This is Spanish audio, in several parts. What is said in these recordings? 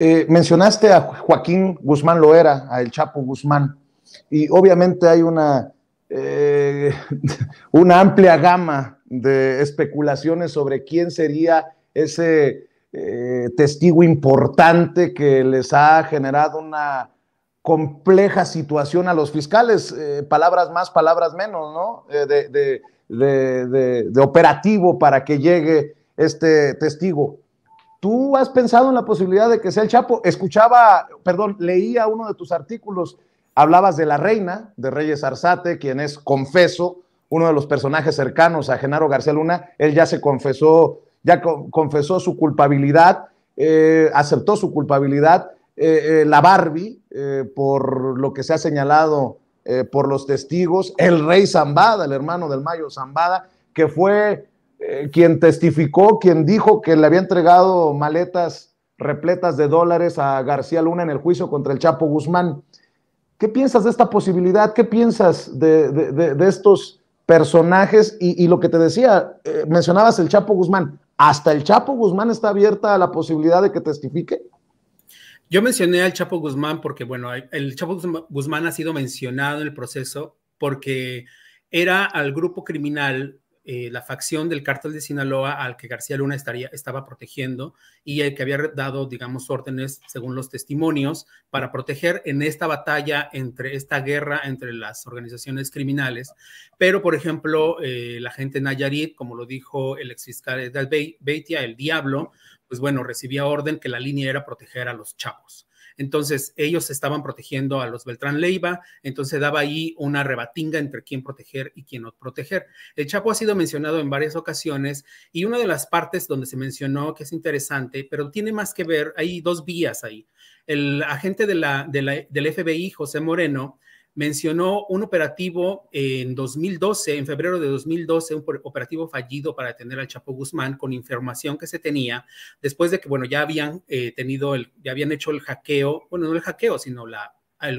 Eh, mencionaste a Joaquín Guzmán Loera, a El Chapo Guzmán, y obviamente hay una, eh, una amplia gama de especulaciones sobre quién sería ese eh, testigo importante que les ha generado una compleja situación a los fiscales, palabras más, palabras menos, ¿no? de operativo para que llegue este testigo. ¿Tú has pensado en la posibilidad de que sea el Chapo? Escuchaba, perdón, leía uno de tus artículos, hablabas de la reina, de Reyes Arzate, quien es, confeso, uno de los personajes cercanos a Genaro García Luna. Él ya se confesó, ya confesó su culpabilidad, eh, aceptó su culpabilidad. Eh, eh, la Barbie, por lo que se ha señalado por los testigos, el rey Zambada, el hermano del Mayo Zambada, que fue eh, quien testificó, quien dijo que le había entregado maletas repletas de dólares a García Luna en el juicio contra el Chapo Guzmán. ¿Qué piensas de esta posibilidad? ¿Qué piensas de, estos personajes? Y, lo que te decía, eh, mencionabas el Chapo Guzmán. ¿Hasta el Chapo Guzmán está abierta a la posibilidad de que testifique? Yo mencioné al Chapo Guzmán porque, bueno, el Chapo Guzmán ha sido mencionado en el proceso porque era al grupo criminal eh, la facción del cártel de Sinaloa al que García Luna estaría, estaba protegiendo y el que había dado, digamos, órdenes, según los testimonios, para proteger en esta batalla, entre esta guerra entre las organizaciones criminales. Pero, por ejemplo, eh, la gente Nayarit, como lo dijo el exfiscal Beitia, el diablo, pues bueno, recibía orden que la línea era proteger a los chavos. Entonces, ellos estaban protegiendo a los Beltrán Leiva, entonces daba ahí una rebatinga entre quién proteger y quién no proteger. El Chapo ha sido mencionado en varias ocasiones y una de las partes donde se mencionó que es interesante, pero tiene más que ver, hay dos vías ahí. El agente del FBI, José Moreno, mencionó un operativo en 2012, en febrero de 2012, un operativo fallido para detener al Chapo Guzmán con información que se tenía después de que, bueno, ya habían eh, tenido, el, ya habían hecho el hackeo, bueno, no el hackeo, sino la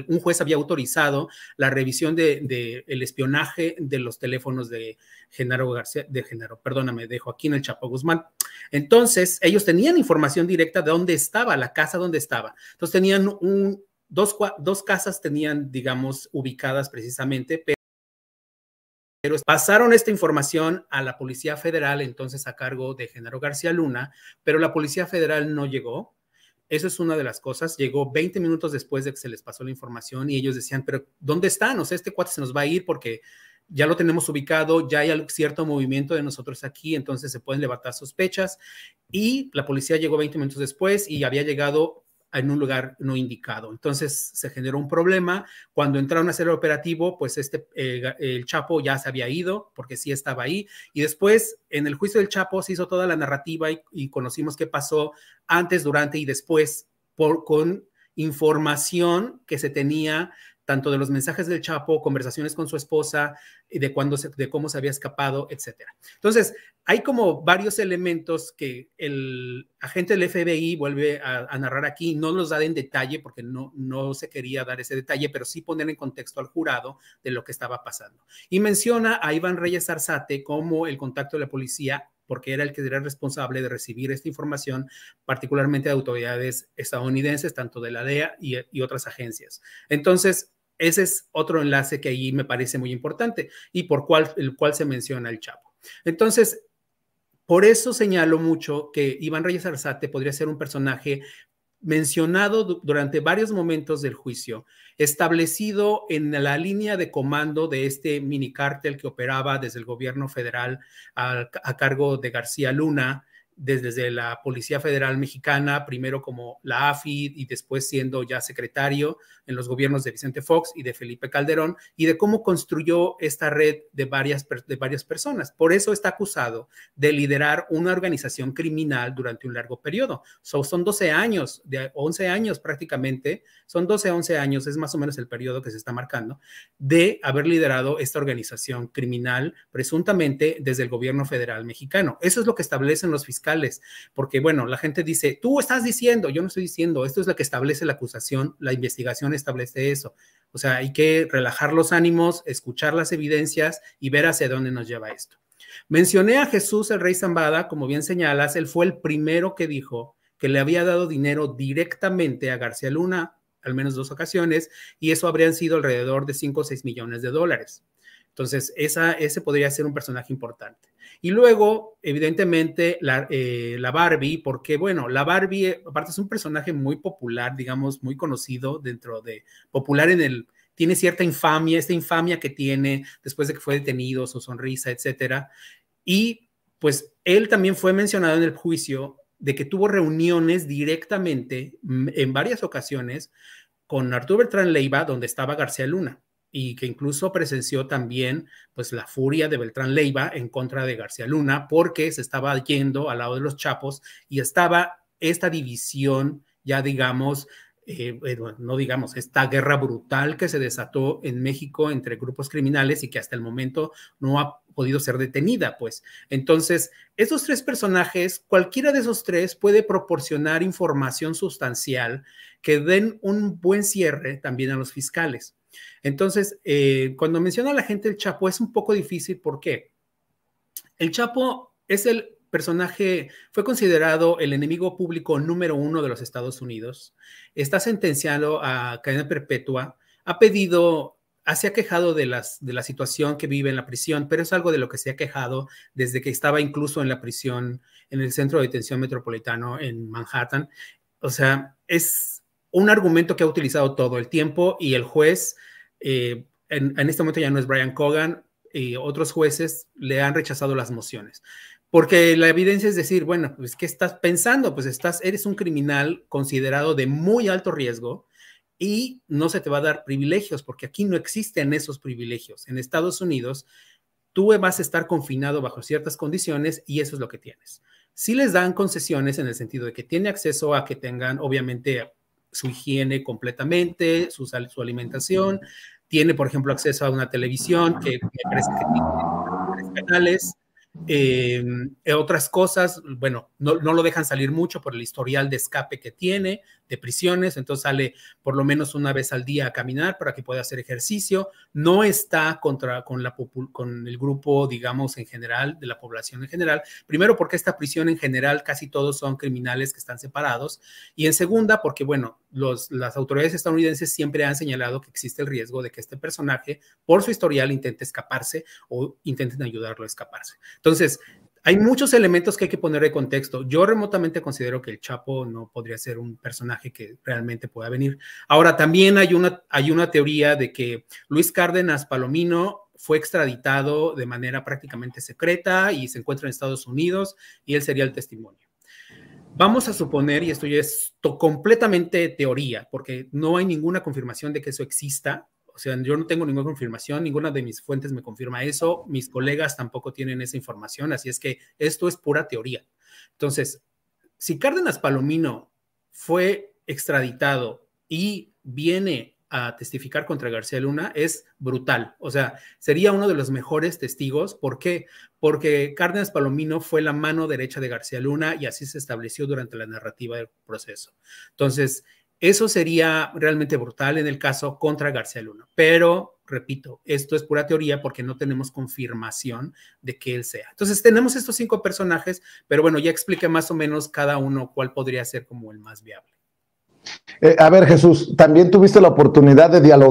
un juez había autorizado la revisión del de, el espionaje de los teléfonos de Genaro García, de Genaro, perdóname, aquí en el Chapo Guzmán. Entonces, ellos tenían información directa de dónde estaba, la casa donde estaba. Entonces, tenían un, Dos, casas tenían, digamos, ubicadas precisamente, pero pasaron esta información a la Policía Federal, entonces a cargo de Genaro García Luna, pero la Policía Federal no llegó. Eso es una de las cosas. Llegó 20 minutos después de que se les pasó la información y ellos decían, pero ¿dónde están? O sea, este cuate se nos va a ir porque ya lo tenemos ubicado, ya hay cierto movimiento de nosotros aquí, entonces se pueden levantar sospechas. Y la policía llegó 20 minutos después y había llegado en un lugar no indicado. Entonces se generó un problema. Cuando entraron a hacer el operativo, pues este, eh, el Chapo ya se había ido porque sí estaba ahí. Y después, en el juicio del Chapo, se hizo toda la narrativa y, y conocimos qué pasó antes, durante y después por, con información que se tenía tanto de los mensajes del Chapo, conversaciones con su esposa, y de, cuando, de cómo se había escapado, etcétera. Entonces, hay como varios elementos que el agente del FBI vuelve a, narrar aquí, no los da en detalle porque no, no se quería dar ese detalle, pero sí poner en contexto al jurado de lo que estaba pasando. Y menciona a Iván Reyes Arzate como el contacto de la policía porque era el que era responsable de recibir esta información, particularmente de autoridades estadounidenses, tanto de la DEA y, otras agencias. Entonces, ese es otro enlace que ahí me parece muy importante y por el cual se menciona el Chapo. Entonces, por eso señalo mucho que Iván Reyes Arzate podría ser un personaje mencionado durante varios momentos del juicio, establecido en la línea de comando de este mini cártel que operaba desde el gobierno federal a cargo de García Luna, desde la Policía Federal Mexicana, primero como la AFI y después siendo ya secretario en los gobiernos de Vicente Fox y de Felipe Calderón, y de cómo construyó esta red de varias, de varias personas. Por eso está acusado de liderar una organización criminal durante un largo periodo. son 12 años, de 11 años prácticamente, son 12, 11 años, es más o menos el periodo que se está marcando, de haber liderado esta organización criminal presuntamente desde el gobierno federal mexicano. Eso es lo que establecen los fiscales porque bueno, la gente dice, tú estás diciendo, yo no estoy diciendo, esto es lo que establece la acusación, la investigación establece eso. O sea, hay que relajar los ánimos, escuchar las evidencias y ver hacia dónde nos lleva esto. Mencioné a Jesús el rey Zambada, como bien señalas, él fue el primero que dijo que le había dado dinero directamente a García Luna, al menos dos ocasiones, y eso habrían sido alrededor de 5 o 6 millones de dólares. Entonces, ese podría ser un personaje importante. Y luego, evidentemente, la, eh, Barbie, porque, bueno, la Barbie, eh, aparte, es un personaje muy popular, digamos, muy conocido dentro de, popular en el, tiene cierta infamia, esta infamia que tiene después de que fue detenido, su sonrisa, etcétera. Y, pues, él también fue mencionado en el juicio de que tuvo reuniones directamente mm, en varias ocasiones con Arturo Bertrán Leiva, donde estaba García Luna y que incluso presenció también pues la furia de Beltrán Leiva en contra de García Luna porque se estaba yendo al lado de los chapos y estaba esta división ya digamos eh, no digamos, esta guerra brutal que se desató en México entre grupos criminales y que hasta el momento no ha podido ser detenida, pues. Entonces, esos tres personajes, cualquiera de esos tres puede proporcionar información sustancial que den un buen cierre también a los fiscales. Entonces, eh, cuando menciona a la gente el Chapo, es un poco difícil. porque El Chapo es el personaje, fue considerado el enemigo público número uno de los Estados Unidos. Está sentenciado a cadena perpetua. Ha pedido ah, se ha quejado de, las, de la situación que vive en la prisión, pero es algo de lo que se ha quejado desde que estaba incluso en la prisión, en el centro de detención metropolitano en Manhattan. O sea, es un argumento que ha utilizado todo el tiempo y el juez, eh, en, este momento ya no es Brian Cogan, y eh, otros jueces le han rechazado las mociones. Porque la evidencia es decir, bueno, pues ¿qué estás pensando? Pues estás, eres un criminal considerado de muy alto riesgo y no se te va a dar privilegios, porque aquí no existen esos privilegios. En Estados Unidos, tú vas a estar confinado bajo ciertas condiciones y eso es lo que tienes. si les dan concesiones en el sentido de que tiene acceso a que tengan, obviamente, su higiene completamente, su, su alimentación, tiene, por ejemplo, acceso a una televisión que me parece que tiene tres canales, em, eh, otras cosas, bueno, no, no, lo dejan salir mucho por el historial de escape que tiene, de prisiones, entonces sale por lo menos una vez al día a caminar para que pueda hacer ejercicio, no está contra, con, la, con el grupo, digamos, en general, de la población en general, primero porque esta prisión en general casi todos son criminales que están separados, y en segunda porque, bueno, los, las autoridades estadounidenses siempre han señalado que existe el riesgo de que este personaje, por su historial, intente escaparse o intenten ayudarlo a escaparse. Entonces, hay muchos elementos que hay que poner de contexto. Yo remotamente considero que el Chapo no podría ser un personaje que realmente pueda venir. Ahora, también hay una, hay una teoría de que Luis Cárdenas Palomino fue extraditado de manera prácticamente secreta y se encuentra en Estados Unidos y él sería el testimonio. Vamos a suponer, y esto ya es completamente teoría, porque no hay ninguna confirmación de que eso exista, o sea, yo no tengo ninguna confirmación, ninguna de mis fuentes me confirma eso, mis colegas tampoco tienen esa información, así es que esto es pura teoría. Entonces, si Cárdenas Palomino fue extraditado y viene a testificar contra García Luna es brutal. O sea, sería uno de los mejores testigos. ¿Por qué? Porque Cárdenas Palomino fue la mano derecha de García Luna y así se estableció durante la narrativa del proceso. Entonces, eso sería realmente brutal en el caso contra García Luna. Pero, repito, esto es pura teoría porque no tenemos confirmación de que él sea. Entonces, tenemos estos cinco personajes, pero bueno, ya expliqué más o menos cada uno cuál podría ser como el más viable. Eh, a ver, Jesús, también tuviste la oportunidad de dialogar